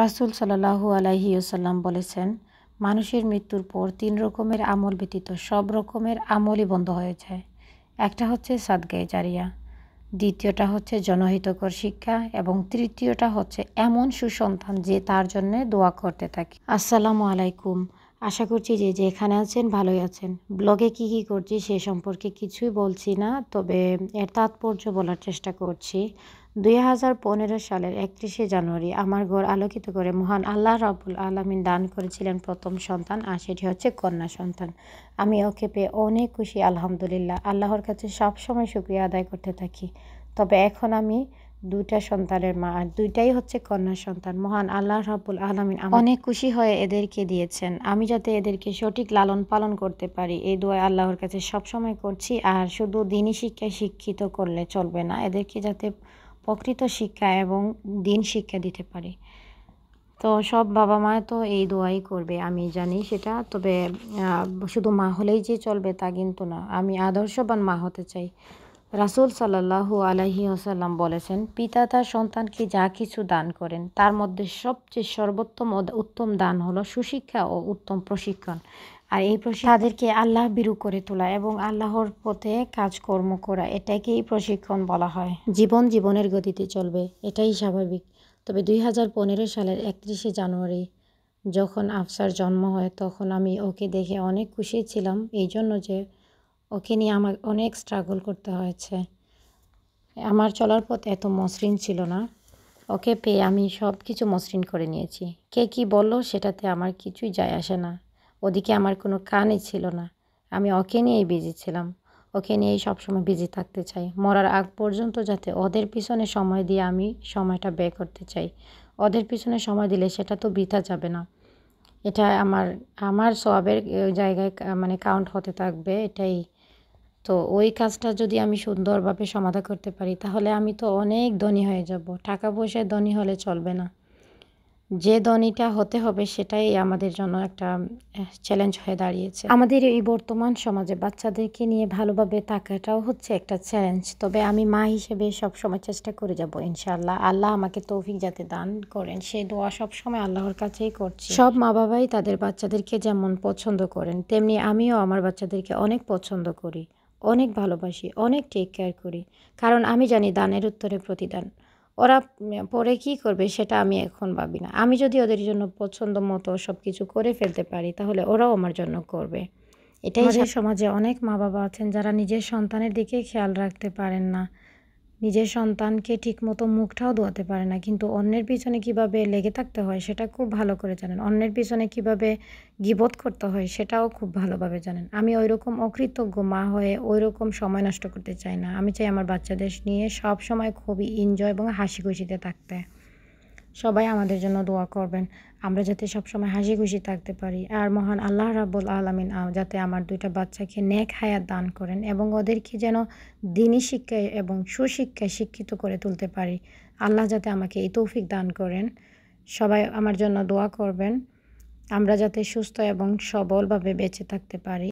রাসুল সাল্লাহু আলাহি ওসাল্লাম বলেছেন মানুষের মৃত্যুর পর তিন রকমের আমল ব্যতীত সব রকমের আমলই বন্ধ হয়ে যায় একটা হচ্ছে সাদগায়ে জারিয়া দ্বিতীয়টা হচ্ছে জনহিতকর শিক্ষা এবং তৃতীয়টা হচ্ছে এমন সুসন্তান যে তার জন্যে দোয়া করতে থাকে আসসালামু আলাইকুম আশা করছি যে যেখানে আছেন ভালোই আছেন ব্লগে কি কি করছি সে সম্পর্কে কিছুই বলছি না তবে এর তাৎপর্য বলার চেষ্টা করছি দুই হাজার পনেরো সালের একত্রিশে জানুয়ারি আমার ঘর আলোকিত করে মহান আল্লাহ রাবুল আলমিন দান করেছিলেন প্রথম সন্তান আর সেটি হচ্ছে কন্যা সন্তান আমি ওকে পেয়ে অনেক খুশি আলহামদুলিল্লাহ আল্লাহর কাছে সবসময় সুক্রিয়া আদায় করতে থাকি তবে এখন আমি দুইটা সন্তানের মা আর দুইটাই হচ্ছে কন্যা সন্তান মহান আল্লাহ রাবুল আলমিন অনেক খুশি হয়ে এদেরকে দিয়েছেন আমি যাতে এদেরকে সঠিক লালন পালন করতে পারি এই দোয়া আল্লাহর কাছে সবসময় করছি আর শুধু দিনই শিক্ষায় শিক্ষিত করলে চলবে না এদেরকে যাতে প্রকৃত শিক্ষা এবং দিন শিক্ষা দিতে পারে তো সব বাবা মা তো এই দোয়াই করবে আমি জানি সেটা তবে শুধু মা হলেই যে চলবে তা কিন্তু না আমি আদর্শবান মা হতে চাই রাসুল সাল্লাহু আলহি আসাল্লাম বলেছেন পিতা তার সন্তানকে যা কিছু দান করেন তার মধ্যে সবচেয়ে সর্বোত্তম উত্তম দান হলো সুশিক্ষা ও উত্তম প্রশিক্ষণ আর এই তাদেরকে আল্লাহ বিরু করে তোলা এবং আল্লাহর পথে কাজকর্ম করা এটাকেই প্রশিক্ষণ বলা হয় জীবন জীবনের গতিতে চলবে এটাই স্বাভাবিক তবে দুই হাজার পনেরো সালের একত্রিশে জানুয়ারি যখন আফসার জন্ম হয় তখন আমি ওকে দেখে অনেক খুশি ছিলাম এই জন্য যে ওকে নিয়ে আমার অনেক স্ট্রাগল করতে হয়েছে আমার চলার পথ এত মসৃণ ছিল না ওকে পেয়ে আমি সব কিছু মসৃণ করে নিয়েছি কে কি বললো সেটাতে আমার কিছুই যায় আসে না ওদিকে আমার কোনো কানই ছিল না আমি ওকে নিয়েই বিজি ছিলাম ওকে নিয়েই সবসময় বিজি থাকতে চাই মরার আগ পর্যন্ত যাতে ওদের পিছনে সময় দিয়ে আমি সময়টা ব্যয় করতে চাই ওদের পিছনে সময় দিলে সেটা তো বৃথা যাবে না এটা আমার আমার সবের জায়গায় মানে কাউন্ট হতে থাকবে এটাই তো ওই কাজটা যদি আমি সুন্দরভাবে সমাধা করতে পারি তাহলে আমি তো অনেক ধনী হয়ে যাব টাকা পয়সায় ধনী হলে চলবে না যে ধনীটা হতে হবে সেটাই আমাদের জন্য একটা চ্যালেঞ্জ হয়ে দাঁড়িয়েছে আমাদের এই বর্তমান সমাজে বাচ্চাদেরকে নিয়ে ভালোভাবে তাকাটাও হচ্ছে একটা চ্যালেঞ্জ তবে আমি মা হিসেবে সব সময় চেষ্টা করে যাব ইনশাল্লাহ আল্লাহ আমাকে তৌফিক যাতে দান করেন সেই দোয়া সব সময় আল্লাহর কাছেই করছি সব মা বাবাই তাদের বাচ্চাদেরকে যেমন পছন্দ করেন তেমনি আমিও আমার বাচ্চাদেরকে অনেক পছন্দ করি অনেক ভালোবাসি অনেক টেক কেয়ার করি কারণ আমি জানি দানের উত্তরে প্রতিদান ওরা পরে কি করবে সেটা আমি এখন ভাবি না আমি যদি ওদের জন্য পছন্দ মতো সব কিছু করে ফেলতে পারি তাহলে ওরাও আমার জন্য করবে এটাই সমাজে অনেক মা বাবা আছেন যারা নিজের সন্তানের দিকে খেয়াল রাখতে পারেন না নিজের সন্তানকে ঠিকমতো মুখটাও ধোয়াতে পারে না কিন্তু অন্যের পিছনে কিভাবে লেগে থাকতে হয় সেটা খুব ভালো করে জানেন অন্যের পিছনে কিভাবে গিবোধ করতে হয় সেটাও খুব ভালোভাবে জানেন আমি ওই রকম অকৃতজ্ঞ মা হয়ে ওই রকম সময় নষ্ট করতে চাই না আমি চাই আমার বাচ্চাদের নিয়ে সব সময় খুবই এনজয় এবং হাসি খুশিতে থাকতে সবাই আমাদের জন্য দোয়া করবেন আমরা যাতে সবসময় হাসি খুশি থাকতে পারি আর মহান আল্লাহ রাবুল আলমিন যাতে আমার দুইটা বাচ্চাকে ন্যাক হায়াত দান করেন এবং ওদেরকে যেন দিনই শিক্ষায় এবং সুশিক্ষায় শিক্ষিত করে তুলতে পারি আল্লাহ যাতে আমাকে এই তৌফিক দান করেন সবাই আমার জন্য দোয়া করবেন আমরা যাতে সুস্থ এবং সবলভাবে বেঁচে থাকতে পারি